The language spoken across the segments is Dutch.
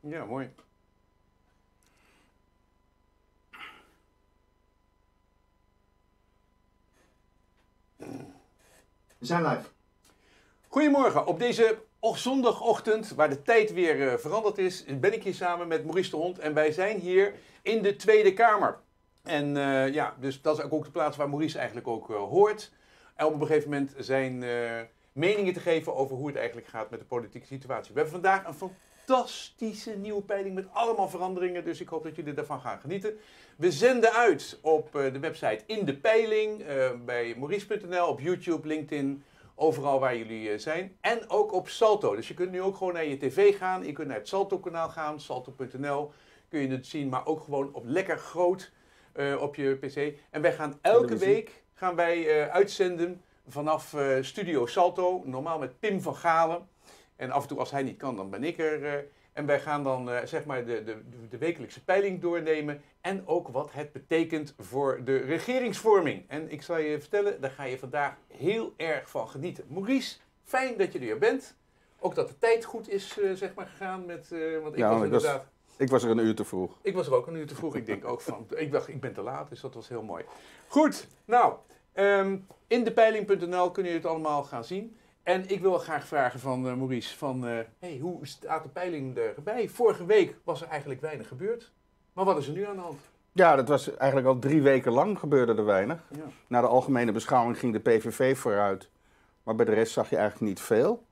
Ja, mooi. We zijn live. Goedemorgen. Op deze zondagochtend, waar de tijd weer eh, veranderd is, ben ik hier samen met Maurice de Hond. En wij zijn hier in de Tweede Kamer. En eh, ja, dus dat is ook de plaats waar Maurice eigenlijk ook eh, hoort. En op een gegeven moment zijn meningen te geven over hoe het eigenlijk gaat met de politieke situatie. We hebben vandaag een fantastische nieuwe peiling met allemaal veranderingen. Dus ik hoop dat jullie daarvan gaan genieten. We zenden uit op eh, de website In de Peiling, eh, bij maurice.nl, op YouTube, LinkedIn, overal waar jullie eh, zijn. En ook op Salto. Dus je kunt nu ook gewoon naar je tv gaan. Je kunt naar het Salto-kanaal gaan, salto.nl. Kun je het zien, maar ook gewoon op lekker groot op je pc. En wij gaan elke week gaan wij, uitzenden vanaf Studio Salto. Normaal met Pim van Galen. En af en toe als hij niet kan, dan ben ik er. Eh. en wij gaan dan eh, zeg maar de, de, de wekelijkse peiling doornemen. En ook wat het betekent voor de regeringsvorming. En ik zal je vertellen, daar ga je vandaag heel erg van genieten. Maurice, fijn dat je er bent. Ook dat de tijd goed is eh, zeg maar, gegaan. Met, want ik was inderdaad... Ik was er een uur te vroeg. Ik was er ook een uur te vroeg. Ik denk ook van, ik dacht, ik ben te laat, dus dat was heel mooi. Goed, nou, um, in depeiling.nl kun je het allemaal gaan zien. En ik wil graag vragen van eh, Maurice, van, eh, hey, hoe staat de peiling erbij? Vorige week was er eigenlijk weinig gebeurd. Maar wat is er nu aan de hand? Ja, dat was eigenlijk al drie weken lang gebeurde er weinig. Ja. Na de algemene beschouwing ging de PVV vooruit. Maar bij de rest zag je eigenlijk niet veel.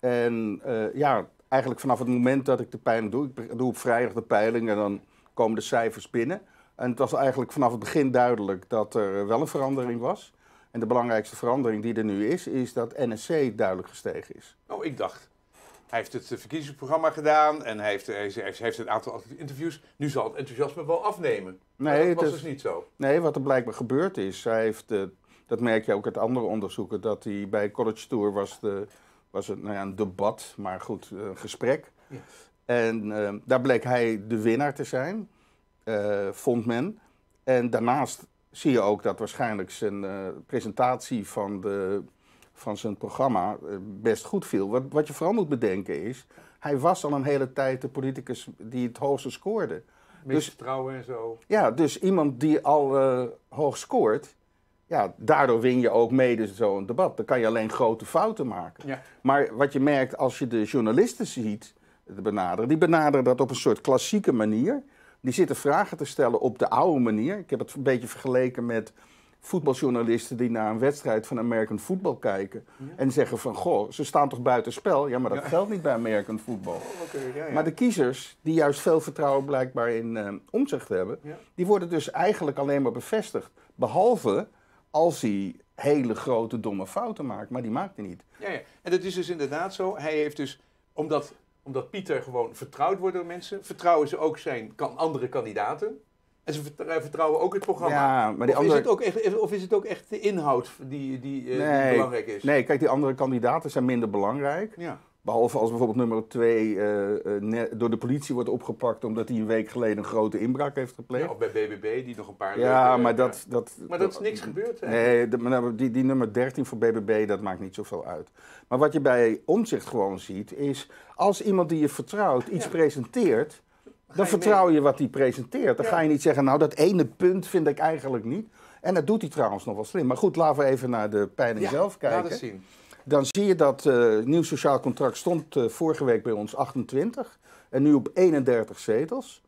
En eh, ja, eigenlijk vanaf het moment dat ik de peiling doe, ik doe op vrijdag de peiling en dan komen de cijfers binnen. En het was eigenlijk vanaf het begin duidelijk dat er wel een verandering was. En de belangrijkste verandering die er nu is, is dat NSC duidelijk gestegen is. Oh, ik dacht. Hij heeft het eh, verkiezingsprogramma gedaan en hij heeft, eh, hij heeft een aantal interviews. Nu zal het enthousiasme wel afnemen. Nee, dat was dus niet zo. Nee, wat er blijkbaar gebeurd is, hij heeft, uh, dat merk je ook uit andere onderzoeken, dat hij bij College Tour was, de, was het nou ja, een debat, maar goed, een gesprek. Yes. En daar bleek hij de winnaar te zijn, uh, vond men. En daarnaast zie je ook dat waarschijnlijk zijn eh, presentatie van, de, van zijn programma eh, best goed viel. Wat, wat je vooral moet bedenken is, hij was al een hele tijd de politicus die het hoogste scoorde. Misvertrouwen dus, en zo. Ja, dus iemand die al eh, hoog scoort, ja, daardoor win je ook mede dus zo'n debat. Dan kan je alleen grote fouten maken. Maar wat je merkt als je de journalisten ziet benaderen, die benaderen dat op een soort klassieke manier die zitten vragen te stellen op de oude manier. Ik heb het een beetje vergeleken met voetbaljournalisten die naar een wedstrijd van American Football kijken. En zeggen van, goh, ze staan toch buiten spel? Ja, maar dat geldt niet bij American Football. Oh, maar de kiezers, die juist veel vertrouwen blijkbaar in uh, omzicht hebben... die worden dus eigenlijk alleen maar bevestigd. Behalve als hij hele grote domme fouten maakt. Maar die maakt hij niet. Ja, En dat is dus inderdaad zo. Hij heeft dus, omdat omdat Pieter gewoon vertrouwd wordt door mensen. Vertrouwen ze ook zijn kan andere kandidaten. En ze eh, vertrouwen ook het programma. Ja, maar die of, andere... is het ook echt, of is het ook echt de inhoud die, die, die eh, belangrijk is? Nee, kijk, die andere kandidaten zijn minder belangrijk. Ja. Behalve als bijvoorbeeld nummer 2 eh, eh, door de politie wordt opgepakt omdat hij een week geleden een grote inbraak heeft gepleegd. Ja, of bij BBB die nog een paar. Ja, eh, maar, dat, dat, maar dat is niks gebeurd. Nee, nou, die, die nummer 13 voor BBB, dat maakt niet zoveel uit. Maar wat je bij omzicht gewoon ziet, is als iemand die je vertrouwt iets presenteert, dan vertrouw je wat hij presenteert. Dan ga je niet zeggen, nou dat ene punt vind ik eigenlijk niet. En dat doet hij trouwens nog wel slim. Maar goed, laten we even naar de peiling zelf kijken. Laat het zien dan zie je dat uh, nieuw sociaal contract stond eh, vorige week bij ons 28 en nu op 31 zetels.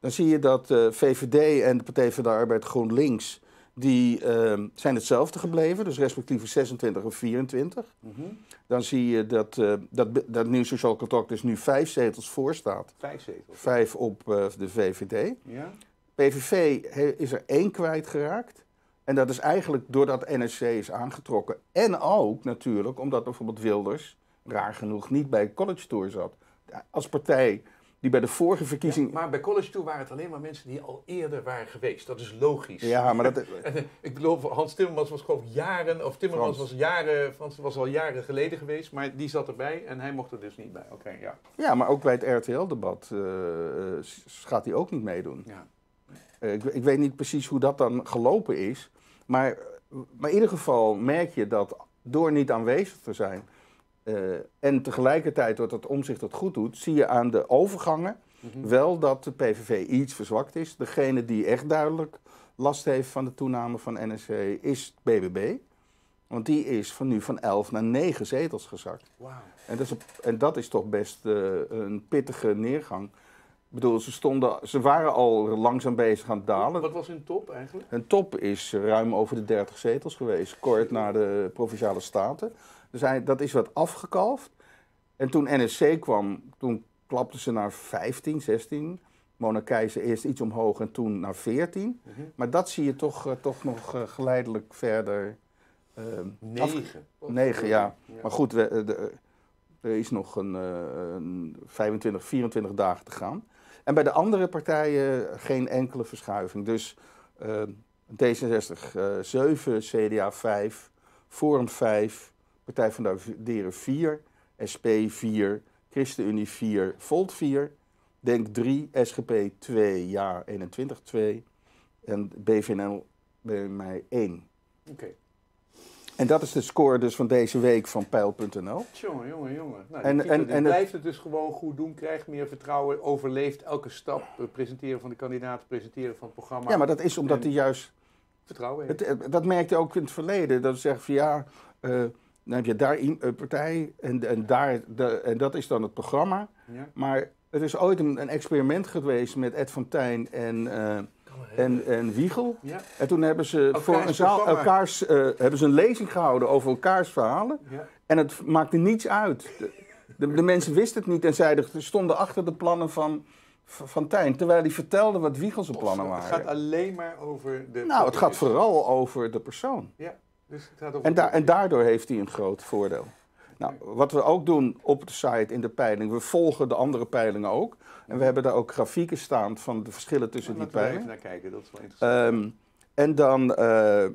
Dan zie je dat eh, VVD en de Partij van de Arbeid GroenLinks, die ehm, zijn hetzelfde gebleven, dus respectievelijk 26 en 24. Mhm. Dan zie je dat, dat, dat nieuw sociaal contract dus nu vijf zetels voor staat. Vijf zetels? Vijf op de VVD. Ja. PVV is er één kwijtgeraakt. En dat is eigenlijk doordat NSC is aangetrokken. En ook natuurlijk omdat bijvoorbeeld Wilders raar genoeg niet bij College Tour zat. Als partij die bij de vorige verkiezing. maar bij College Tour waren het alleen maar mensen die al eerder waren geweest. Dat is logisch. Ja, maar dat. Eh, ik geloof, Hans Timmermans was gewoon jaren. Of Timmermans was jaren. Frans was al jaren geleden geweest. Maar die zat erbij en hij mocht er dus niet bij. Oké, ja. Ja, maar ook bij het RTL-debat eh, eh, gaat hij ook niet meedoen. Ja. ik, ik weet niet precies hoe dat dan gelopen is. Maar, maar in ieder geval merk je dat door niet aanwezig te zijn eh, en tegelijkertijd dat het omzicht dat goed doet, zie je aan de overgangen mhm. wel dat de PVV iets verzwakt is. Degene die echt duidelijk last heeft van de toename van NSC is BBB. Want die is van nu van 11 naar 9 zetels gezakt. En, dat is, en dat is toch best eh, een pittige neergang. Ik bedoel, ze, stonden, ze waren al langzaam bezig aan het dalen. Wat was hun top eigenlijk? Hun top is eh, ruim over de 30 zetels geweest, kort na de Provinciale Staten. Dus dat is wat afgekalfd. En toen NSC kwam, toen klapten ze naar 15, 16. Monarchijzen eerst iets omhoog en toen naar 14. Mhm. Maar dat zie je toch, eh, toch nog eh, geleidelijk verder. Uh, negen. Negen, ja. Maar goed, er is nog een, 25, 24 dagen te gaan. En bij de andere partijen geen enkele verschuiving. Dus uh, D66 uh, 7, CDA 5, Forum 5, Partij van de Dieren 4, SP 4, ChristenUnie 4, Volt 4, Denk 3, SGP 2, Jaar 21 2 en BVNL bij mij 1. Oké. En dat is de score dus van deze week van pijl.nl. Jongen, jongen, jongen. Nou, en, blijft het dus gewoon goed doen, krijgt meer vertrouwen, overleeft elke stap. Eh, presenteren van de kandidaat, presenteren van het programma. Ja, maar dat is omdat hij juist... Vertrouwen heeft. Het, eh, dat merkte ook in het verleden. Dat ze zeggen van ja, eh, dan heb je daar een partij en, en, daar, de, en dat is dan het programma. Ja. Maar het is ooit een, een, experiment geweest met Ed van Tijn en en, en Wiegel. Ja. En toen hebben ze voor een zaal elkaars, eh, hebben ze een lezing gehouden over elkaars verhalen. Ja. En het maakte niets uit. De, de, mensen wisten het niet en zeiden, stonden achter de plannen van, van Tijn. Terwijl hij vertelde wat Wiegel zijn plannen waren. Het gaat alleen maar over de. Nou, het gaat vooral over de persoon. Ja, dus het gaat over en, en daardoor heeft hij een groot voordeel. Nou, wat we ook doen op de site in de peiling, we volgen de andere peilingen ook. En we hebben daar ook grafieken staan van de verschillen tussen die peilingen. Laten even naar kijken, dat is wel interessant. Ehm, en dan, eh,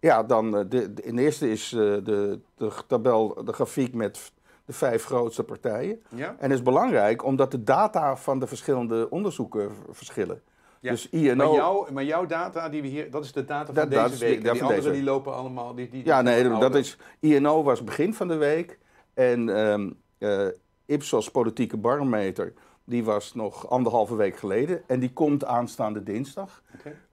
ja, dan eh, de, in eerste is eh, de, de tabel, de grafiek met de vijf grootste partijen. Ja? En dat is belangrijk omdat de data van de verschillende onderzoeken verschillen. Ja. Dus INO... Maar, maar, jouw data, die we hier, dat is de data van deze week. Die, die andere die lopen allemaal... Die, die, ja, nee, dat is... INO was begin van de week. En ehm, eh, Ipsos Politieke Barometer, die was nog anderhalve week geleden. En die komt aanstaande dinsdag.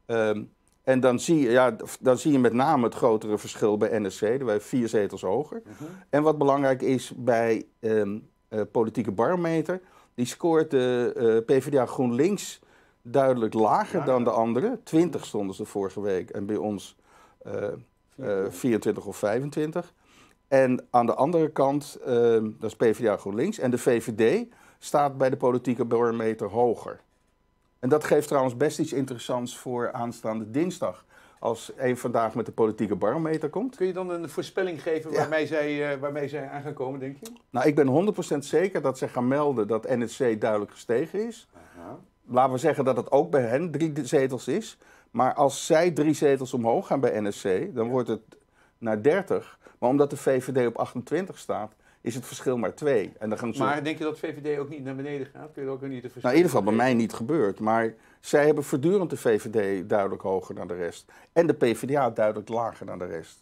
Ehm, en dan zie, je, ja, dan zie je met name het grotere verschil bij NSC. Daar wij vier zetels hoger. Mhm. En wat belangrijk is bij ehm, eh, Politieke Barometer... die scoort de eh, PvdA GroenLinks duidelijk lager dan de andere. 20 stonden ze vorige week en bij ons uh, eh, 24 eh, of 25. En aan de andere kant, ehm, dat is PvdA GroenLinks, en de VVD staat bij de politieke barometer hoger. En dat geeft trouwens best iets interessants voor aanstaande dinsdag. Als een vandaag met de politieke barometer komt. Kun je dan een voorspelling geven waarmee, zij, eh, waarmee aan gaan komen, denk je? Nou, ik ben 100% zeker dat zij gaan melden dat NSC duidelijk gestegen is laten we zeggen dat het ook bij hen drie zetels is. Maar als zij drie zetels omhoog gaan bij NSC, dan wordt het naar 30. Maar omdat de VVD op 28 staat, is het verschil maar twee. En dan gaan ze... Maar denk je dat VVD ook niet naar beneden gaat? Kun je ook niet de verschil nou, in ieder geval bij mij niet gebeurd. Maar zij hebben voortdurend de VVD duidelijk hoger dan de rest. En de PvdA duidelijk lager dan de rest.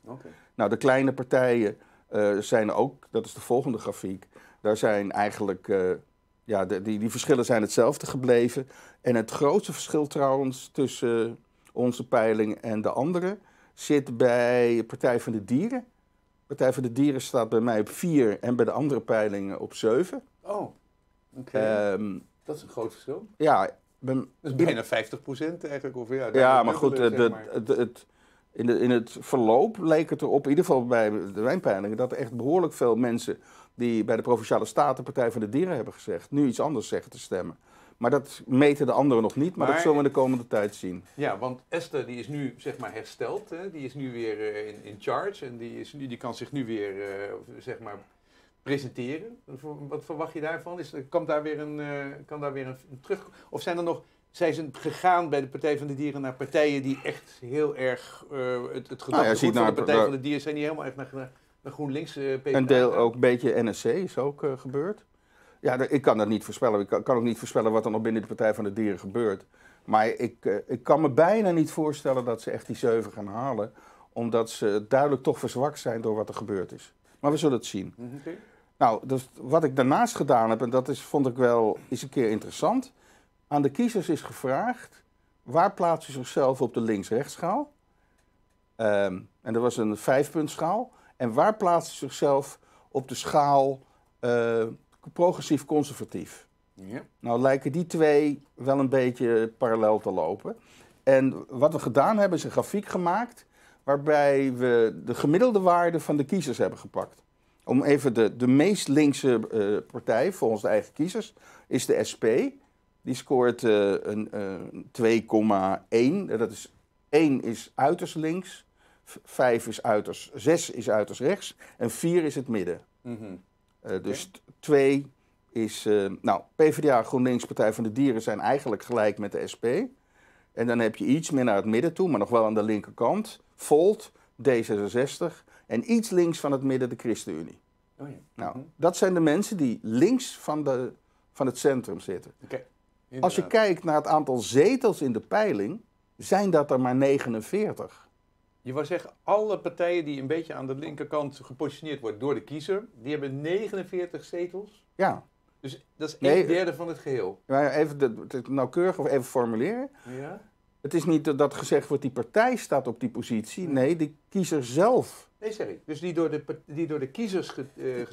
Nou, de kleine partijen eh, zijn ook, dat is de volgende grafiek, daar zijn eigenlijk... Eh, ja, de, die, die verschillen zijn hetzelfde gebleven. En het grootste verschil trouwens tussen onze peiling en de andere zit bij Partij van de Dieren. Partij van de Dieren staat bij mij op 4 en bij de andere peilingen op 7. Oh, oké. Ehm, dat is een groot verschil. Ja. Ben, dat is bijna 50 eigenlijk. Of ja, ja maar goed, het, het, het, in, in het verloop leek het op, in ieder geval bij de wijnpeilingen, dat er echt behoorlijk veel mensen die bij de Provinciale Staten Partij van de Dieren hebben gezegd, nu iets anders zeggen te stemmen. Maar dat meten de anderen nog niet, maar, dat zullen we de komende tijd zien. Ja, want Esther die is nu zeg maar hersteld, hè? die is nu weer eh, in, in, charge en die, is nu, die kan zich nu weer eh, zeg maar presenteren. Wat verwacht je daarvan? Is, kan daar weer een, uh, kan daar weer een terug? Of zijn er nog zij zijn gegaan bij de Partij van de Dieren naar partijen die echt heel erg eh, het, het nou van naar, de nou, Partij van de Dieren zijn die helemaal even naar, naar GroenLinks eh, Een deel ook een beetje NSC is ook eh, gebeurd. Ja, ik kan dat niet voorspellen. Ik kan, ook niet voorspellen wat er nog binnen de Partij van de Dieren gebeurt. Maar ik, ik kan me bijna niet voorstellen dat ze echt die zeven gaan halen. Omdat ze duidelijk toch verzwakt zijn door wat er gebeurd is. Maar we zullen het zien. Mhm, nou, dus wat ik daarnaast gedaan heb, en dat is, vond ik wel eens een keer interessant aan de kiezers is gevraagd, waar plaatst u zichzelf op de links-rechtsschaal? Um, ehm, en dat was een vijfpuntschaal. En waar plaatst u zichzelf op de schaal eh, progressief-conservatief? Ja. Nou lijken die twee wel een beetje parallel te lopen. En wat we gedaan hebben is een grafiek gemaakt waarbij we de gemiddelde waarde van de kiezers hebben gepakt. Om even de, de meest linkse eh, partij volgens de eigen kiezers is de SP. Die scoort eh, een 2,1. Eh, dat is 1 is uiterst links, 5 is uiterst, 6 is uiterst rechts en 4 is het midden. Mhm. Eh, dus 2 is. nou, PvdA, GroenLinks, Partij van de Dieren zijn eigenlijk gelijk met de SP. En dan heb je iets meer naar het midden toe, maar nog wel aan de linkerkant. Volt, D66 en iets links van het midden de ChristenUnie. Oh ja. Nou, mhm. dat zijn de mensen die links van, de, van het centrum zitten. Okay. Als je kijkt naar het aantal zetels in de peiling, zijn dat er maar 49. Je wou zeggen, alle partijen die een beetje aan de linkerkant gepositioneerd worden door de kiezer, die hebben 49 zetels. Ja. Dus dat is een derde van het geheel. Even nauwkeurig of even formuleren. Ja. Het is niet dat gezegd wordt, die partij staat op die positie. Nee, de kiezer zelf. Nee, sorry. Dus die door de, die door de kiezers ge,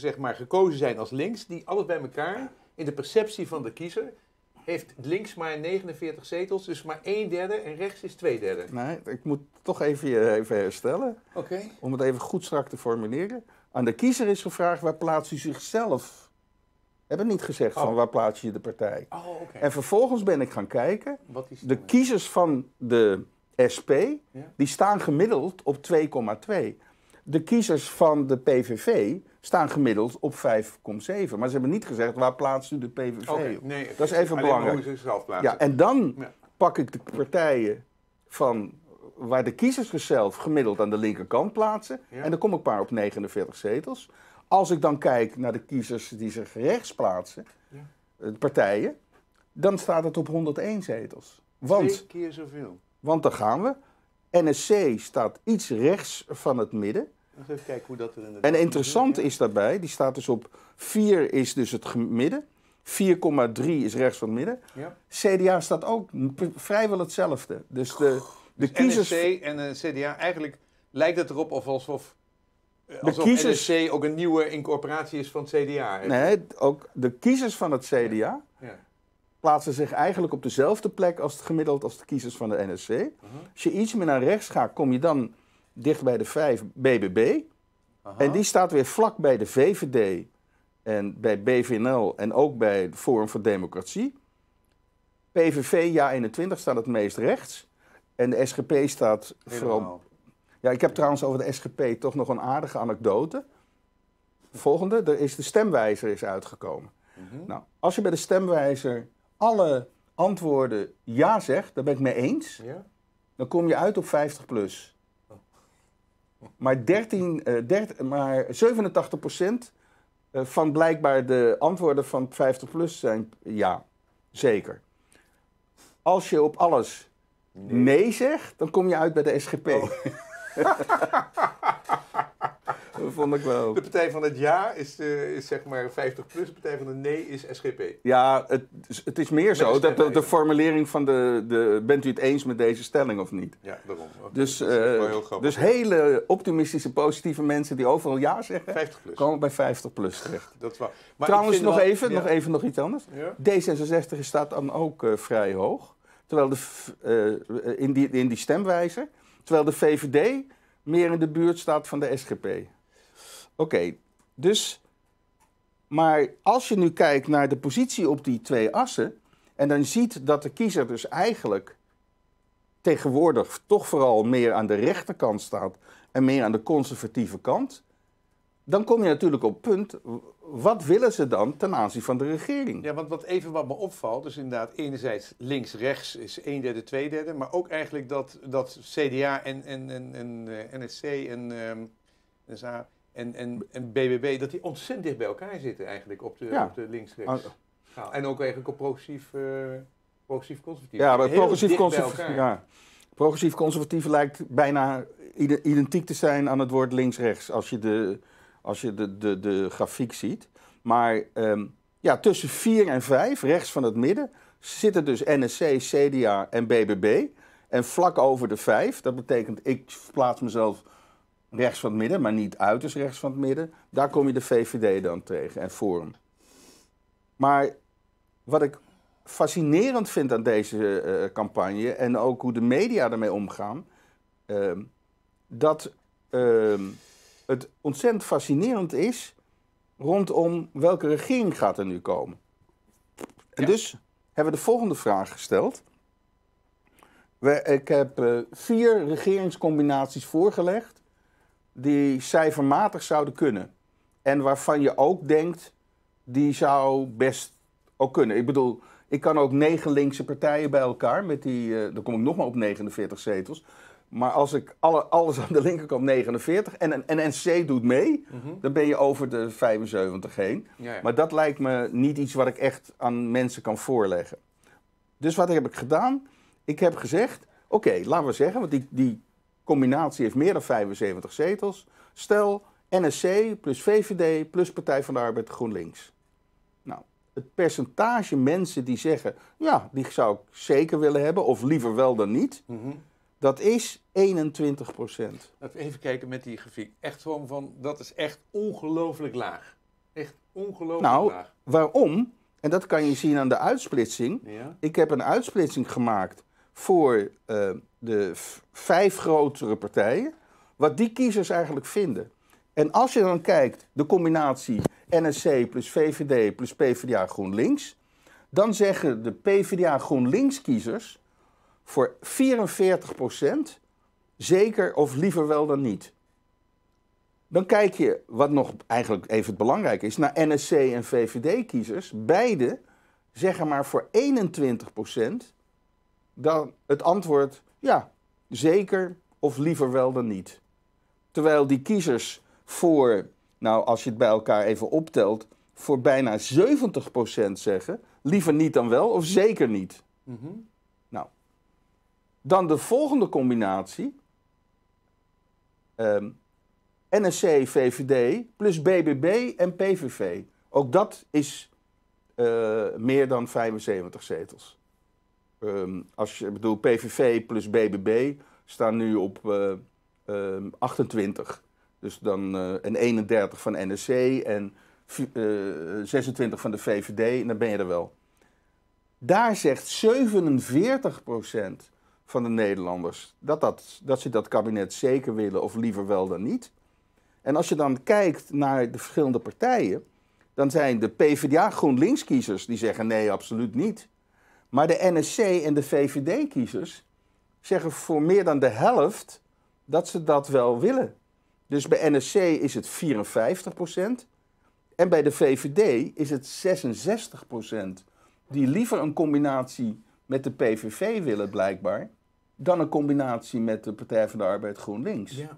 eh, maar, gekozen zijn als links, die alles bij elkaar in de perceptie van de kiezer heeft links maar 49 zetels, dus maar een derde en rechts is twee derde. Nee, ik moet toch even, even herstellen. Oké. Om het even goed strak te formuleren. Aan de kiezer is gevraagd waar plaatst u zichzelf? Hebben niet gezegd van oh. waar plaats je de partij. Oh, oké. En vervolgens ben ik gaan kijken. Wat is de kiezers van de SP, die staan gemiddeld op 2,2. De kiezers van de PVV staan gemiddeld op 5,7. Maar ze hebben niet gezegd waar plaatst u de PVV okay, op. Nee, dat is even belangrijk. ja, en dan pak ik de partijen van waar de kiezers zichzelf gemiddeld aan de linkerkant plaatsen. En dan kom ik maar op 49 zetels. Als ik dan kijk naar de kiezers die zich rechts plaatsen, ja. Eh, de partijen, dan staat het op 101 zetels. Want, keer zoveel. Want dan gaan we. NSC staat iets rechts van het midden. Even kijken hoe dat er in En interessant is daarbij, die staat dus op 4 is dus het midden. 4,3 is rechts van het midden. Ja. CDA staat ook vrijwel hetzelfde. Dus de, oh, de dus kiezers... NSC en de eh, CDA, eigenlijk lijkt het erop alsof... Eh, alsof de kiezers... ook een nieuwe incorporatie is van het CDA. Nee, ook de kiezers van het CDA ja. plaatsen zich eigenlijk op dezelfde plek als het gemiddeld als de kiezers van de NSC. Mhm. Als je iets meer naar rechts gaat, kom je dan dicht bij de 5 BBB. En die staat weer vlak bij de VVD en bij BVNL en ook bij het Forum voor Democratie. PVV, Ja 21 staat het meest rechts. En de SGP staat vooral... Ja, ik heb trouwens over de SGP toch nog een aardige anekdote. Volgende, er is de stemwijzer is uitgekomen. Mhm. Nou, als je bij de stemwijzer alle antwoorden ja zegt, dan ben ik mee eens, ja? dan kom je uit op 50 plus. Maar, 13, uh, eh, maar 87% eh, van blijkbaar de antwoorden van 50 plus zijn ja, zeker. Als je op alles nee, zegt, dan kom je uit bij de SGP. Oh. vond ik wel. De partij van het ja is, eh, is zeg maar 50 plus, de partij van de nee is SGP. Ja, het, het is meer zo dat de, formulering van de, de. Bent u het eens met deze stelling of niet? Ja, daarom. Oh, dus, eh, dus hele optimistische, positieve mensen die overal ja zeggen, 50 plus. komen bij 50 plus terecht. Dat is Maar Trouwens, nog, even, nog even nog iets anders. D66 staat dan ook eh, vrij hoog. Terwijl de, in, die, in die stemwijzer. Terwijl de VVD meer in de buurt staat van de SGP. Oké, dus. Maar als je nu kijkt naar de positie op die twee assen. en dan ziet dat de kiezer dus eigenlijk tegenwoordig toch vooral meer aan de rechterkant staat. en meer aan de conservatieve kant. dan kom je natuurlijk op punt. wat willen ze dan ten aanzien van de regering? Ja, want wat even wat me opvalt. is inderdaad enerzijds links-rechts is een derde, twee derde. maar ook eigenlijk dat, dat CDA en, en, en, en eh, NSC en. Um, en, en, en BBB, dat die ontzettend dicht bij elkaar zitten eigenlijk op de, ja. de links-rechts. Ah, oh. en ook eigenlijk op progressief, uh, progressief conservatief. Ja, progressief conservatief. Ja. Progressief conservatief lijkt bijna identiek te zijn aan het woord links-rechts als je de, als je de, de, de grafiek ziet. Maar ehm, ja, tussen 4 en 5, rechts van het midden, zitten dus NSC, CDA en BBB. En vlak over de 5, dat betekent ik plaats mezelf rechts van het midden, maar niet uiterst rechts van het midden. Daar kom je de VVD dan tegen en Forum. Maar wat ik fascinerend vind aan deze eh, eh, campagne en ook hoe de media ermee omgaan, uh, dat ehm, het ontzettend fascinerend is rondom welke regering gaat er nu komen. En dus hebben we de volgende vraag gesteld. We, ik heb eh, vier regeringscombinaties voorgelegd die cijfermatig zouden kunnen. En waarvan je ook denkt, die zou best ook kunnen. Ik bedoel, ik kan ook negen linkse partijen bij elkaar, met die, eh, dan kom ik nog maar op 49 zetels. Maar als ik alle, alles aan de linkerkant 49 en een NC doet mee, mhm. dan ben je over de 75 heen. Maar dat lijkt me niet iets wat ik echt aan mensen kan voorleggen. Dus wat heb ik gedaan? Ik heb gezegd, oké, laten we zeggen, want die, die combinatie heeft meer dan 75 zetels. Stel NSC plus VVD plus Partij van de Arbeid GroenLinks. Nou, het percentage mensen die zeggen, ja, die zou ik zeker willen hebben, of liever wel dan niet, mhm. dat is 21 procent. Even kijken met die grafiek. Echt gewoon van, dat is echt ongelooflijk laag. Echt ongelooflijk nou, laag. Nou, waarom? En dat kan je zien aan de uitsplitsing. Ik heb een uitsplitsing gemaakt voor eh, de vijf grotere partijen, wat die kiezers eigenlijk vinden. En als je dan kijkt, de combinatie NSC plus VVD plus PvdA GroenLinks, dan zeggen de PvdA GroenLinks kiezers voor 44 zeker of liever wel dan niet. Dan kijk je, wat nog eigenlijk even het belangrijk is, naar NSC en VVD-kiezers. Beide zeggen maar voor 21 dan het antwoord ja, zeker of liever wel dan niet. Terwijl die kiezers voor, nou als je het bij elkaar even optelt, voor bijna 70% zeggen liever niet dan wel of zeker niet. Mhm. Nou, dan de volgende combinatie. Ehm, NSC, VVD plus BBB en PVV. Ook dat is eh, meer dan 75 zetels. Ehm, als je, bedoel, PVV plus BBB staan nu op 28. Eh, ehm, dus dan eh, en 31 van NSC en 26 eh, van de VVD. En dan ben je er wel. Daar zegt 47 procent van de Nederlanders dat, dat, dat ze dat kabinet zeker willen of liever wel dan niet. En als je dan kijkt naar de verschillende partijen, dan zijn de PvdA GroenLinks kiezers die zeggen nee, absoluut niet. Maar de NSC en de VVD-kiezers zeggen voor meer dan de helft dat ze dat wel willen. Dus bij NSC is het 54 procent en bij de VVD is het 66 procent. Die liever een combinatie met de PVV willen, blijkbaar, dan een combinatie met de Partij van de Arbeid GroenLinks. Ja.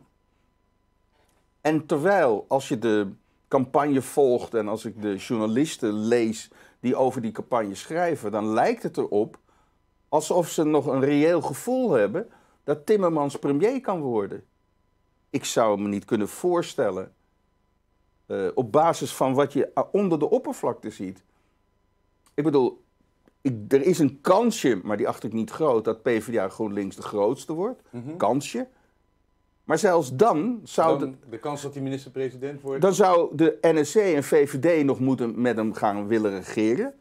En terwijl, als je de campagne volgt en als ik de journalisten lees die over die campagne schrijven, dan lijkt het erop alsof ze nog een reëel gevoel hebben dat Timmermans premier kan worden. Ik zou me niet kunnen voorstellen, eh, op basis van wat je onder de oppervlakte ziet. Ik bedoel, ik, er is een kansje, maar die acht ik niet groot, dat PvdA GroenLinks de grootste wordt. Mhm. Kansje. Maar zelfs dan zou... Dan de, kans dat hij minister-president wordt... Dan zou de NSC en VVD nog moeten met hem gaan willen regeren.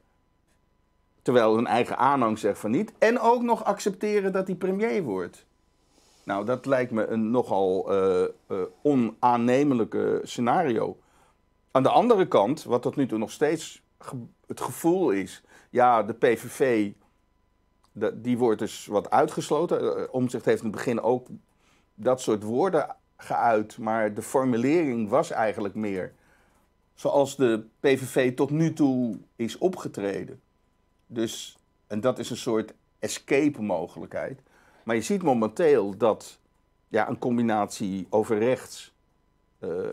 Terwijl hun eigen aanhang zegt van niet. En ook nog accepteren dat hij premier wordt. Nou, dat lijkt me een nogal uh, onaannemelijke scenario. Aan de andere kant, wat tot nu toe nog steeds het gevoel is... ja, de PVV, die wordt dus wat uitgesloten. Eh, Omzicht heeft in het begin ook dat soort woorden geuit, maar de formulering was eigenlijk meer zoals de PVV tot nu toe is opgetreden. Dus, en dat is een soort escape mogelijkheid. Maar je ziet momenteel dat ja, een combinatie over rechts, eh,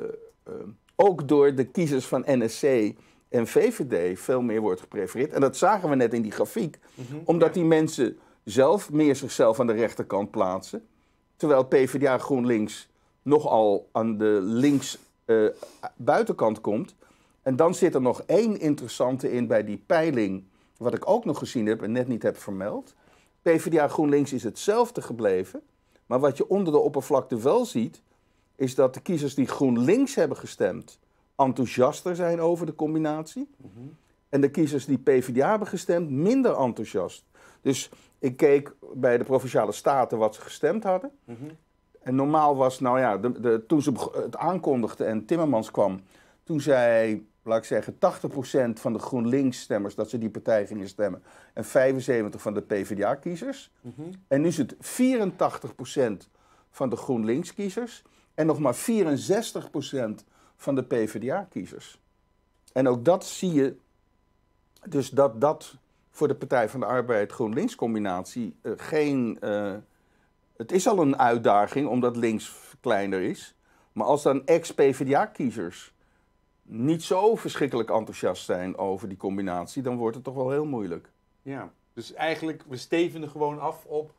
eh, ook door de kiezers van NSC en VVD, veel meer wordt geprefereerd. En dat zagen we net in die grafiek, mhm, omdat die mensen zelf meer zichzelf aan de rechterkant plaatsen. Terwijl PvdA GroenLinks nogal aan de links eh, buitenkant komt. En dan zit er nog één interessante in bij die peiling, wat ik ook nog gezien heb en net niet heb vermeld. PvdA GroenLinks is hetzelfde gebleven, maar wat je onder de oppervlakte wel ziet, is dat de kiezers die GroenLinks hebben gestemd enthousiaster zijn over de combinatie. Mhm. En de kiezers die PvdA hebben gestemd minder enthousiast. Dus ik keek bij de provinciale staten wat ze gestemd hadden. Mhm. En normaal was, nou ja, de, toen ze het aankondigden en Timmermans kwam, toen zei, laat ik zeggen, 80% van de GroenLinks-stemmers dat ze die partij gingen stemmen. En 75% van de PvdA-kiezers. Mhm. En nu is het 84% van de GroenLinks-kiezers. En nog maar 64% van de PvdA-kiezers. En ook dat zie je, dus dat dat voor de Partij van de Arbeid GroenLinks combinatie uh, eh, geen. Eh, het is al een uitdaging omdat links kleiner is. Maar als dan ex-PVDA-kiezers niet zo verschrikkelijk enthousiast zijn over die combinatie, dan wordt het toch wel heel moeilijk. Ja, dus eigenlijk, we stevenen gewoon af op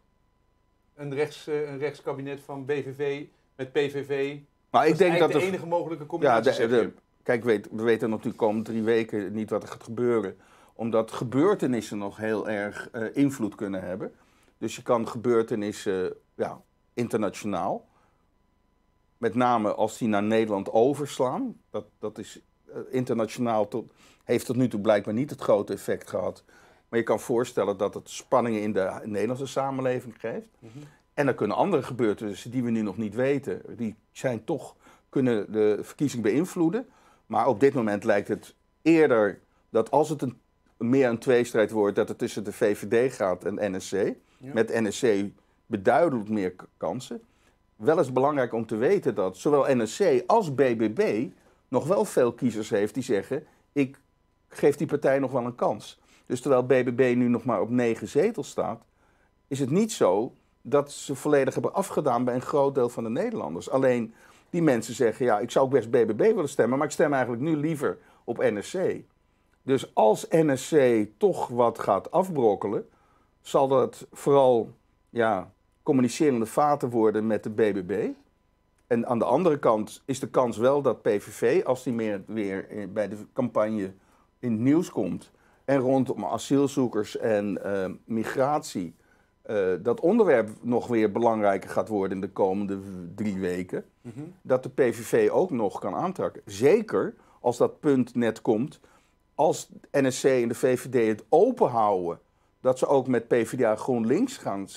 een, rechts, eh, een rechtskabinet van BVV met PVV. Maar dat ik denk dat de enige mogelijke combinatie. Ja, kijk, we weten natuurlijk komende drie weken niet wat er gaat gebeuren omdat gebeurtenissen nog heel erg eh, invloed kunnen hebben. Dus je kan gebeurtenissen ja, internationaal, met name als die naar Nederland overslaan, dat, dat is eh, internationaal tot, heeft tot nu toe blijkbaar niet het grote effect gehad. Maar je kan voorstellen dat het spanningen in de Nederlandse samenleving geeft. Mhm. En er kunnen andere gebeurtenissen die we nu nog niet weten, die zijn toch, kunnen de verkiezing beïnvloeden. Maar op dit moment lijkt het eerder dat als het een meer een tweestrijd wordt dat het tussen de VVD gaat en NSC. Met NSC beduidend meer kansen. Wel is belangrijk om te weten dat zowel NSC als BBB nog wel veel kiezers heeft die zeggen: ik geef die partij nog wel een kans. Dus terwijl BBB nu nog maar op negen zetels staat, is het niet zo dat ze volledig hebben afgedaan bij een groot deel van de Nederlanders. Alleen die mensen zeggen: ja, ik zou ook best BBB willen stemmen, maar ik stem eigenlijk nu liever op NSC. Dus als NSC toch wat gaat afbrokkelen, zal dat vooral ja, communicerende vaten worden met de BBB. En aan de andere kant is de kans wel dat PVV, als die meer weer bij de campagne in het nieuws komt en rondom asielzoekers en ehm, migratie, eh, dat onderwerp nog weer belangrijker gaat worden in de komende drie weken, mhm. dat de PVV ook nog kan aantrekken. Zeker als dat punt net komt als NSC en de VVD het openhouden dat ze ook met PvdA GroenLinks gaan,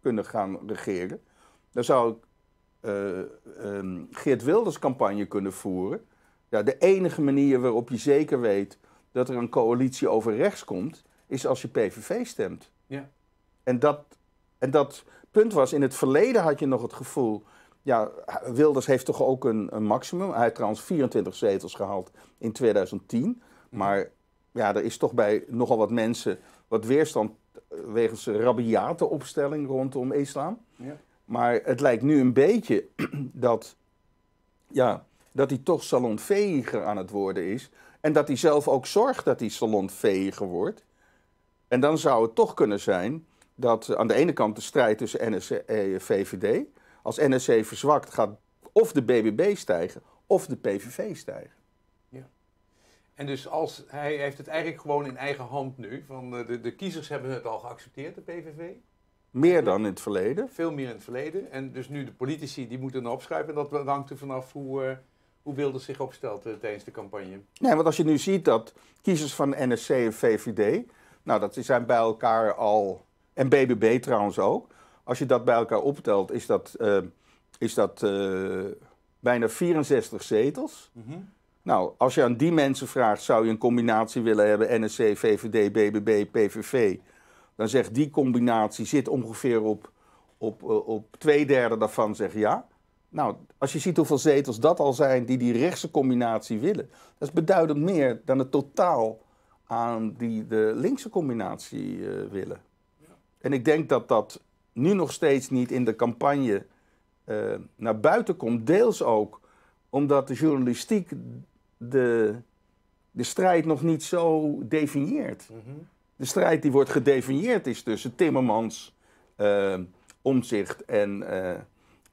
kunnen gaan regeren, dan zou ik eh, ehm, Geert Wilders campagne kunnen voeren. Ja, de enige manier waarop je zeker weet dat er een coalitie over rechts komt, is als je PVV stemt. Ja. En, dat, en dat punt was, in het verleden had je nog het gevoel, ja, Wilders heeft toch ook een, een maximum. Hij heeft trouwens 24 zetels gehaald in 2010. Maar ja, er is toch bij nogal wat mensen wat weerstand eh, wegens rabiate opstelling rondom islam. Ja. Maar het lijkt nu een beetje dat, ja, dat hij toch salonveiger aan het worden is. En dat hij zelf ook zorgt dat hij salonveiger wordt. En dan zou het toch kunnen zijn dat eh, aan de ene kant de strijd tussen NSC en eh, VVD. Als NSC verzwakt, gaat of de BBB stijgen of de PVV stijgen. En dus als, hij heeft het eigenlijk gewoon in eigen hand nu. Van eh, de, de kiezers hebben het al geaccepteerd, de PVV. Meer dan in het verleden? Veel meer in het verleden. En dus nu de politici die moeten opschrijven. opschuiven. En dat hangt er vanaf hoe, uh, hoe Wilders zich opstelt eh, tijdens de campagne. Nee, want als je nu ziet dat kiezers van NSC en VVD... Nou, dat zijn bij elkaar al... En BBB trouwens ook. Als je dat bij elkaar optelt, is dat, is dat bijna 64 zetels. Mm nou, als je aan die mensen vraagt, zou je een combinatie willen hebben NSC, VVD, BBB, PVV? Dan zegt die combinatie zit ongeveer op, op, eh, op twee derde daarvan zegt ja. Nou, als je ziet hoeveel zetels dat al zijn die die rechtse combinatie willen, dat is beduidend meer dan het totaal aan die de linkse combinatie eh, willen. En ik denk dat dat nu nog steeds niet in de campagne eh, naar buiten komt, deels ook omdat de journalistiek de, de strijd nog niet zo definieert. Mhm. De strijd die wordt gedefinieerd is tussen Timmermans, ehm, Omzicht en, eh,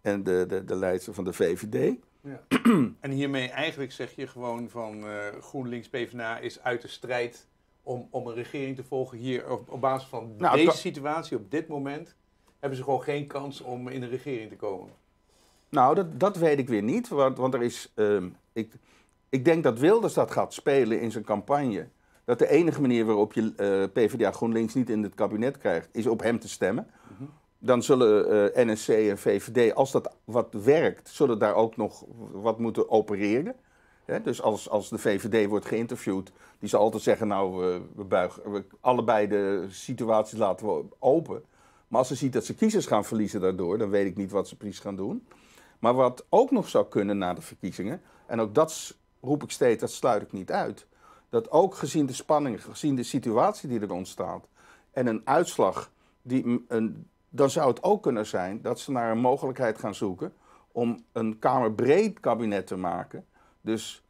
en de, de, de leidster van de VVD. Ja. en hiermee eigenlijk zeg je gewoon van eh, GroenLinks PvdA is uit de strijd om, om een regering te volgen hier op, op basis van nou, deze situatie op dit moment hebben ze gewoon geen kans om in de regering te komen. Nou, dat, dat weet ik weer niet, want, want er is, ehm, ik, ik denk dat Wilders dat gaat spelen in zijn campagne. Dat de enige manier waarop je eh, PvdA GroenLinks niet in het kabinet krijgt, is op hem te stemmen. Dan zullen eh, NSC en VVD, als dat wat werkt, zullen daar ook nog wat moeten opereren. dus als, als de VVD wordt geïnterviewd, die zal altijd zeggen, nou, we, we buigen we allebei de situaties laten we open. Maar als ze ziet dat ze kiezers gaan verliezen daardoor, dan weet ik niet wat ze precies gaan doen. Maar wat ook nog zou kunnen na de verkiezingen, en ook dat roep ik steeds, dat sluit ik niet uit. Dat ook gezien de spanning, gezien de situatie die er ontstaat en een uitslag, die, een, dan zou het ook kunnen zijn dat ze naar een mogelijkheid gaan zoeken om een kamerbreed kabinet te maken. Dus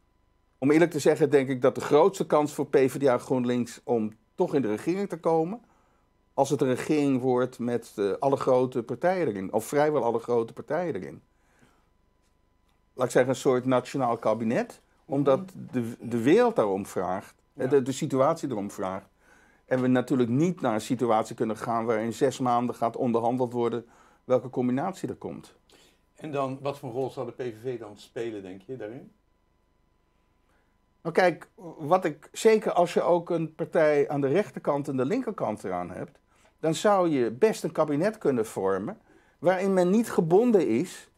om eerlijk te zeggen, denk ik dat de grootste kans voor PvdA GroenLinks om toch in de regering te komen, als het een regering wordt met eh, alle grote partijen erin, of vrijwel alle grote partijen erin. Laat ik zeggen, een soort nationaal kabinet omdat mm-hmm. de, de wereld daarom vraagt, eh, de, de situatie erom vraagt. En we natuurlijk niet naar een situatie kunnen gaan waarin zes maanden gaat onderhandeld worden welke combinatie er komt. En dan, wat voor rol zal de PVV dan spelen, denk je, daarin? Nou kijk, wat ik, zeker als je ook een partij aan de rechterkant en de linkerkant eraan hebt, dan zou je best een kabinet kunnen vormen waarin men niet gebonden is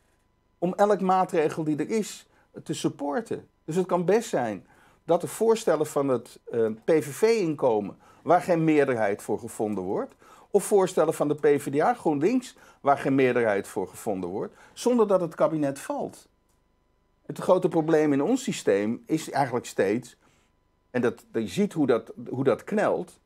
om elk maatregel die er is te supporten. Dus het kan best zijn dat de voorstellen van het eh, PVV-inkomen, waar geen meerderheid voor gevonden wordt, of voorstellen van de PvdA, GroenLinks, waar geen meerderheid voor gevonden wordt, zonder dat het kabinet valt. Het grote probleem in ons systeem is eigenlijk steeds, en dat, je ziet hoe dat, hoe dat knelt,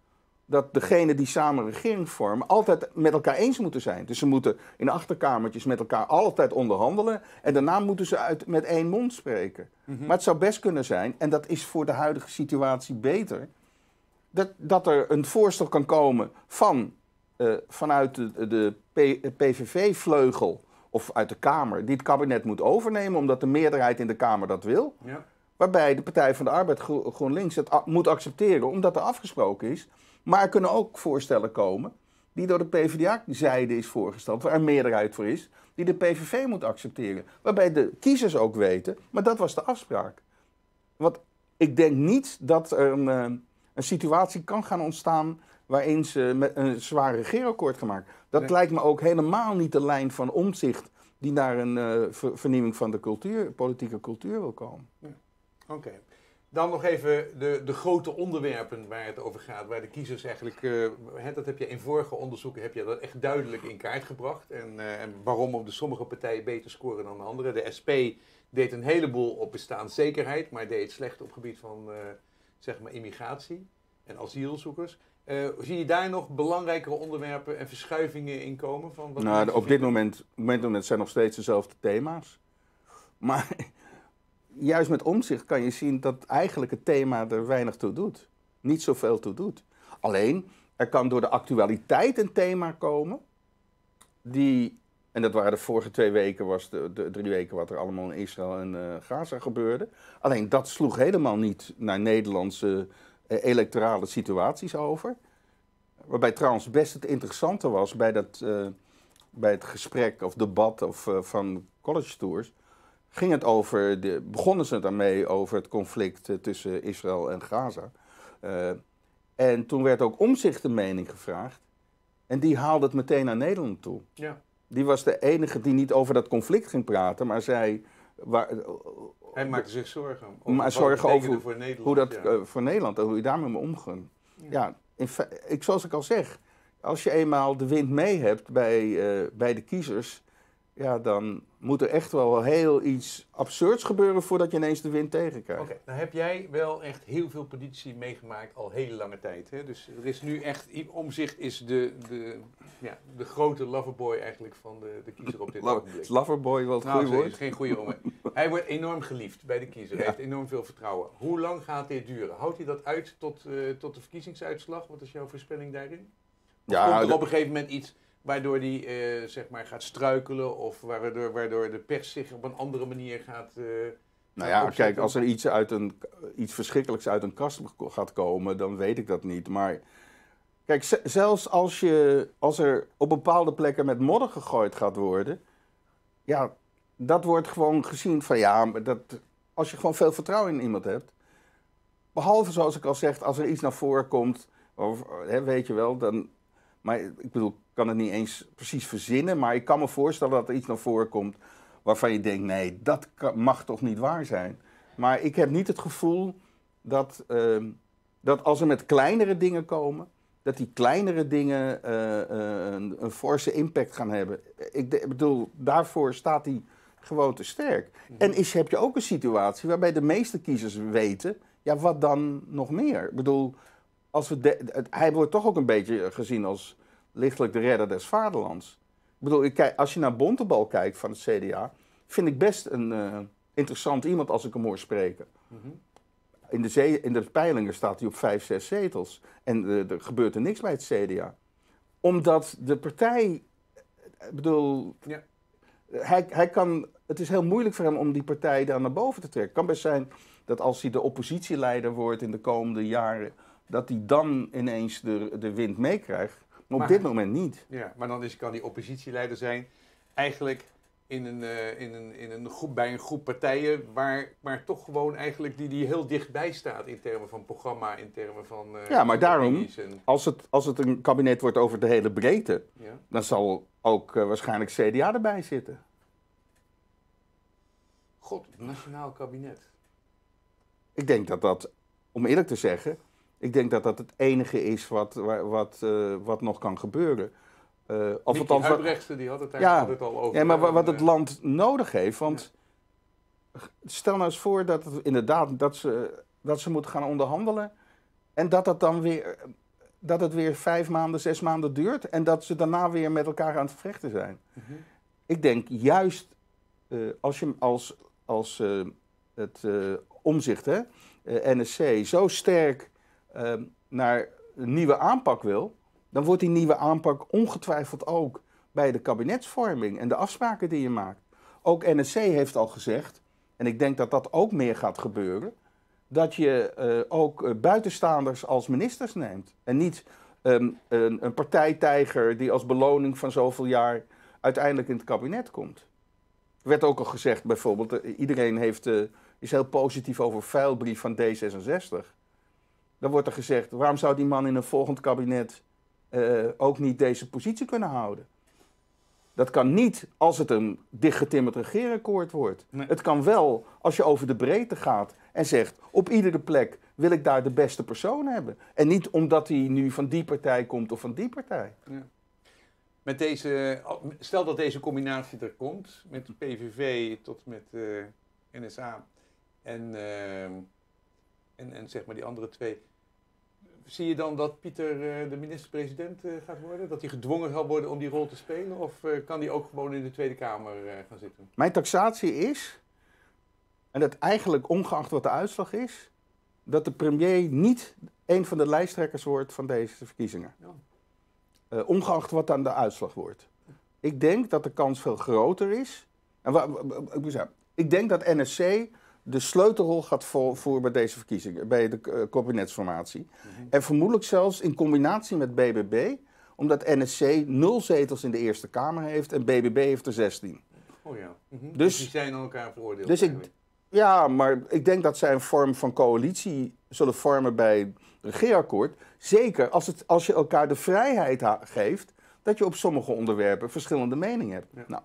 dat degene die samen regering vormen altijd met elkaar eens moeten zijn. Dus ze moeten in achterkamertjes met elkaar altijd onderhandelen en daarna moeten ze uit, met één mond spreken. Mhm. Maar het zou best kunnen zijn, en dat is voor de huidige situatie beter, dat, dat er een voorstel kan komen van, eh, vanuit de, de PVV-vleugel of uit de Kamer, die het kabinet moet overnemen, omdat de meerderheid in de Kamer dat wil. Ja. Waarbij de Partij van de Arbeid GroenLinks het moet accepteren, omdat er afgesproken is maar er kunnen ook voorstellen komen die door de PvdA-zijde is voorgesteld, waar een meerderheid voor is, die de PVV moet accepteren. Waarbij de kiezers ook weten, maar dat was de afspraak. Want ik denk niet dat er een, eh, een situatie kan gaan ontstaan waarin ze met een zwaar regeerakkoord gemaakt. Dat lijkt me ook helemaal niet de lijn van omzicht die naar een uh, vernieuwing van de cultuur, politieke cultuur wil komen. Oké. Dan nog even de, de grote onderwerpen waar het over gaat, waar de kiezers eigenlijk, eh, hè, dat heb je in vorige onderzoeken, heb je dat echt duidelijk in kaart gebracht. En, eh, en waarom op de sommige partijen beter scoren dan de andere. De SP deed een heleboel op bestaanszekerheid, maar deed slecht op gebied van eh, zeg maar immigratie en asielzoekers. Uh, zie je daar nog belangrijkere onderwerpen en verschuivingen in komen? Van wat nou, op dit moment, op dit moment zijn nog steeds dezelfde thema's. Maar juist met omzicht kan je zien dat eigenlijk het thema er weinig toe doet. Niet zoveel toe doet. Alleen, er kan door de actualiteit een thema komen die, en dat waren de vorige twee weken, was de, de drie weken wat er allemaal in Israël en eh, Gaza gebeurde. Alleen dat sloeg helemaal niet naar Nederlandse eh, electorale situaties over. Waarbij trouwens best het interessante was bij, dat, eh, bij het gesprek of debat of, van college tours ging het over, de, begonnen ze daarmee over het conflict eh, tussen Israël en Gaza. Eh, en toen werd ook om zich de mening gevraagd. En die haalde het meteen naar Nederland toe. Ja. Die was de enige die niet over dat conflict ging praten, maar zei. Waar, eh, Hij maakte zich zorgen. Over maar zorgen over hoe dat voor Nederland en hoe je daarmee mee omging. Ja, in, ik, zoals ik al zeg, als je eenmaal de wind mee hebt bij, bij de kiezers, ja, dan moet er echt wel heel iets absurds gebeuren voordat je ineens de wind tegenkrijgt. Oké, heb jij wel echt heel veel politie meegemaakt al hele lange tijd. Hè? Dus er is nu echt, om zich is de, de, ja, de grote loverboy eigenlijk van de, de kiezer op dit moment. Nou, is loverboy wel het goede woord? is geen goede jongen. hij wordt enorm geliefd bij de kiezer, hij heeft enorm veel vertrouwen. Hoe lang gaat dit duren? Houdt hij dat uit tot, eh, tot de verkiezingsuitslag? Wat is jouw voorspelling daarin? ja, komt er op een gegeven moment iets waardoor die eh, zeg maar gaat struikelen of waardoor, waardoor de pers zich op een andere manier gaat. Eh, nou ja, kijk, als er iets, uit een, iets verschrikkelijks uit een kast gaat komen, dan weet ik dat niet. Maar kijk, zelfs als, je, als er op bepaalde plekken met modder gegooid gaat worden, ja, dat wordt gewoon gezien van ja, dat, als je gewoon veel vertrouwen in iemand hebt. Behalve zoals ik al zeg, als er iets naar voren komt, of, hè, weet je wel, dan maar ik bedoel, ik kan het niet eens precies verzinnen. Maar ik kan me voorstellen dat er iets naar voorkomt waarvan je denkt: nee, dat mag toch niet waar zijn. Maar ik heb niet het gevoel dat, ehm, dat als er met kleinere dingen komen, dat die kleinere dingen eh, eh, een, forse impact gaan hebben. Ik, bedoel, daarvoor staat hij gewoon te sterk. Mhm. En is, heb je ook een situatie waarbij de meeste kiezers weten, ja, wat dan nog meer? Ik bedoel, als we hij wordt toch ook een beetje eh, gezien als lichtelijk de redder des vaderlands. Ik bedoel, ik kijk, als je naar Bontebal kijkt van het CDA, vind ik best een eh, interessant iemand als ik hem hoor spreken. Mhm. in, de in de peilingen staat hij op vijf, zes zetels. En eh, er gebeurt er niks bij het CDA. Omdat de partij, ik bedoel, ja. hij, hij kan, het is heel moeilijk voor hem om die partij daar naar boven te trekken. Het kan best zijn dat als hij de oppositieleider wordt in de komende jaren dat hij dan ineens de, de wind meekrijgt. Maar, op dit moment niet. Ja, maar dan is, kan die oppositieleider zijn eigenlijk in een, eh, in een, in een groep, bij een groep partijen, waar, maar toch gewoon eigenlijk die, die heel dichtbij staat in termen van programma, in termen van. Uh, ja, maar daarom, als, het, als het een kabinet wordt over de hele breedte, ja. dan zal ook eh, waarschijnlijk CDA erbij zitten. God, nationaal kabinet. Ik denk dat dat, om eerlijk te zeggen, ik denk dat dat het enige is wat, wat, eh, wat nog kan gebeuren. Uh, of die, had het eigenlijk ja, al over. Ja, maar wat het land nodig heeft, want stel nou eens voor dat inderdaad dat ze, dat ze moeten gaan onderhandelen en dat dat dan weer dat het weer vijf maanden, zes maanden duurt en dat ze daarna weer met elkaar aan het vechten zijn. Mhm. Ik denk juist eh, als je als, als het uh, omzicht, hè, NSC, zo sterk Ehm, naar een nieuwe aanpak wil, dan wordt die nieuwe aanpak ongetwijfeld ook bij de kabinetsvorming en de afspraken die je maakt. Ook NSC heeft al gezegd, en ik denk dat dat ook meer gaat gebeuren, dat je eh, ook eh, buitenstaanders als ministers neemt. En niet ehm, een, een partijtijger die als beloning van zoveel jaar uiteindelijk in het kabinet komt. Er werd ook al gezegd bijvoorbeeld, eh, iedereen heeft, is heel positief over vuilbrief van D66. Dan wordt er gezegd, waarom zou die man in een volgend kabinet eh, ook niet deze positie kunnen houden? Dat kan niet als het een dichtgetimmerd regeerakkoord wordt. Het kan wel als je over de breedte gaat en zegt: op iedere plek wil ik daar de beste persoon hebben. En niet omdat hij nu van die partij komt of van die partij. Ja. Met deze, stel dat deze combinatie er komt, met de hm. PVV tot met uh, eh, NSA en uh, en, en zeg maar die andere twee. Zie je dan dat Pieter eh, de minister-president eh, gaat worden? Dat hij gedwongen zal worden om die rol te spelen? Of eh, kan hij ook gewoon in de Tweede Kamer gaan zitten? Mijn taxatie is, en dat eigenlijk ongeacht wat de uitslag is, dat de premier niet een van de lijsttrekkers wordt van deze verkiezingen. Ja. ongeacht wat dan de uitslag wordt. Ik denk dat de kans veel groter is. En ik denk dat NSC de sleutelrol gaat voor, bij deze verkiezingen, bij de uh, kabinetsformatie. Mhm. En vermoedelijk zelfs in combinatie met BBB, omdat NSC nul zetels in de Eerste Kamer heeft en BBB heeft er 16. Oh ja. Mhm. Dus, dus, die zijn aan elkaar veroordeeld. Dus ik, ja, maar ik denk dat zij een vorm van coalitie zullen vormen bij het regeerakkoord. Zeker als, het, als je elkaar de vrijheid geeft dat je op sommige onderwerpen verschillende meningen hebt. Nou,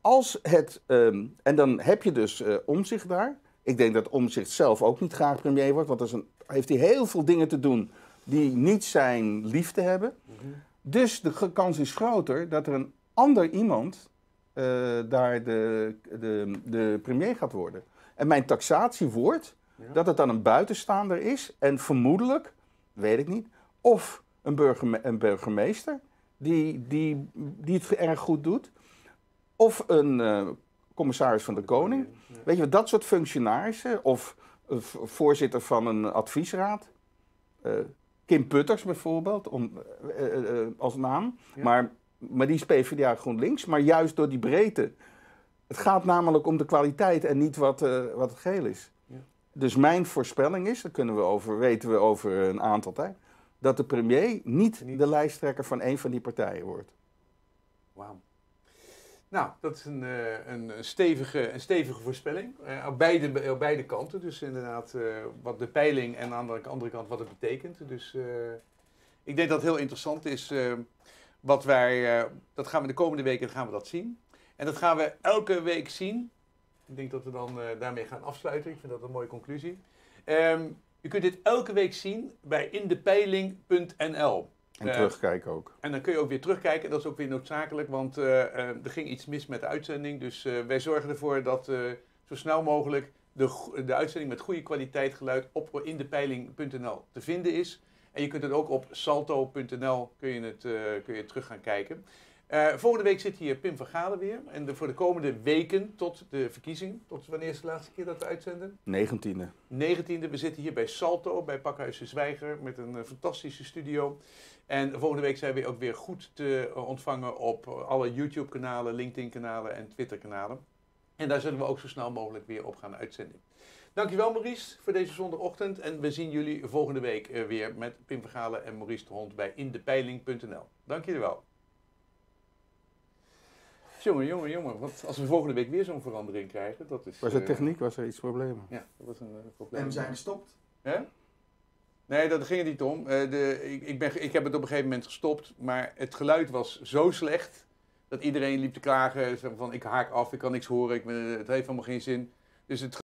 als het, ehm, en dan heb je dus eh, omzicht daar. Ik denk dat omzicht zelf ook niet graag premier wordt, want dan een, heeft hij heel veel dingen te doen die niet zijn liefde hebben. Dus de kans is groter dat er een ander iemand eh, daar de, de, de premier gaat worden. En mijn taxatie wordt dat het dan een buitenstaander is en vermoedelijk, weet ik niet, of een, een burgemeester die, die, die het erg goed doet. Of een eh, commissaris van de Koning. Weet je, dat soort functionarissen. Of eh, voorzitter van een adviesraad. Eh, Kim Putters bijvoorbeeld, om, als naam. Maar, maar die is PvdA GroenLinks. Maar juist door die breedte. Het gaat namelijk om de kwaliteit en niet wat, wat het geel is. Ja. Dus mijn voorspelling is, dat kunnen we over, weten we over een aantal tijd, dat de premier niet, niet. de lijsttrekker van een van die partijen wordt. Wauw. Nou, dat is eh, een, een, stevige, een stevige voorspelling. Uh, op, beide, op beide kanten. Dus inderdaad, eh, wat de peiling en aan de andere kant wat het betekent. Dus ik denk dat het heel interessant is. wat wij, dat gaan we de komende weken gaan we dat zien. En dat gaan we elke week zien. Ik denk dat we dan daarmee gaan afsluiten. Ik vind dat een mooie conclusie. Ehm, u kunt dit elke week zien bij indepeiling.nl. En eh, terugkijken ook. En dan kun je ook weer terugkijken. Dat is ook weer noodzakelijk, want eh, eh, er ging iets mis met de uitzending. Dus wij zorgen ervoor dat zo snel mogelijk de, de uitzending met goede kwaliteit geluid op peiling.nl te vinden is. En je kunt het ook op salto.nl kun je het, kun je terug gaan kijken. volgende week zit hier Pim van Galen weer. En voor de komende weken tot de verkiezing. Tot wanneer is de laatste keer dat we uitzenden? 19e. 19e. We zitten hier bij Salto, bij Pakhuizen Zwijger. Met een fantastische studio. En volgende week zijn we ook weer goed te eh, ontvangen op eh, alle YouTube-kanalen, LinkedIn-kanalen en Twitter-kanalen. En daar zullen we ook zo snel mogelijk weer op gaan uitzenden. Dankjewel Maurice voor deze zondagochtend. En we zien jullie volgende week eh, weer met Pim Vergalen en Maurice de Hond bij indepeiling.nl. Dank jullie wel. Jongen, jongen, jongen. Want als we volgende week weer zo'n verandering krijgen, dat is... Was er techniek, was er iets problemen? Ja, dat was een probleem. En we zijn gestopt. Hè? Nee, dat ging het niet om. Eh, de, ik, ik, ben, ik heb het op een gegeven moment gestopt, maar het geluid was zo slecht dat iedereen liep te klagen. Van ik haak af, ik kan niks horen, ik, het heeft helemaal geen zin. Dus het